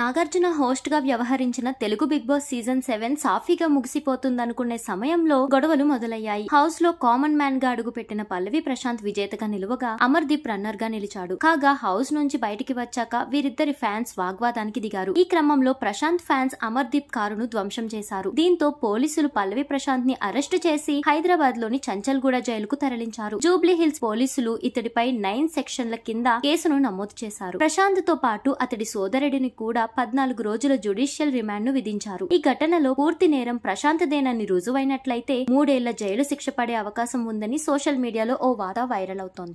Nagarjuna host గా వ్యవహరించిన Telugu Bigg Boss season seven సాఫీగా ముగిసిపోతుందనుకునే సమయంలో గొడవలు మొదలయ్యాయి హౌస్ లో కామన్ మ్యాన్ గా అడుగుపెట్టిన పల్లవి ప్రశాంత్ విజేతగా నిలువగా అమర్దీప్ రన్నర్ గా నిలిచాడు కాగా హౌస్ నుంచి బయటికి వచ్చాక వీరిద్దరి ఫ్యాన్స్ వాగ్వాదానికి దిగారు ఈ క్రమంలో ప్రశాంత్ ఫ్యాన్స్ అమర్దీప్ కారును ధ్వంసం చేశారు దీంతో పోలీసులు పల్లవి ప్రశాంత్ ని అరెస్టు చేసి హైదరాబాద్ లోని చంచల్గూడ జైలుకు తరలించారు జూబ్లీ హిల్స్ పోలీసులు ఇతడిపై నైన్ సెక్షన్ల కింద కేసును నమోదు చేశారు ప్రశాంత్ తో పాటు అతడి సోదరుడిని కూడా పద్నాలుగు రోజుల జ్యుడిషియల్ రిమాండ్ ను విధించారు ఈ ఘటనలో పూర్తి నేరం ప్రశాంతదేనని రుజువైనట్లయితే మూడేళ్ల జైలు శిక్ష పడే అవకాశం ఉందని సోషల్ మీడియాలో ఓ వాదా వైరల్ అవుతోంది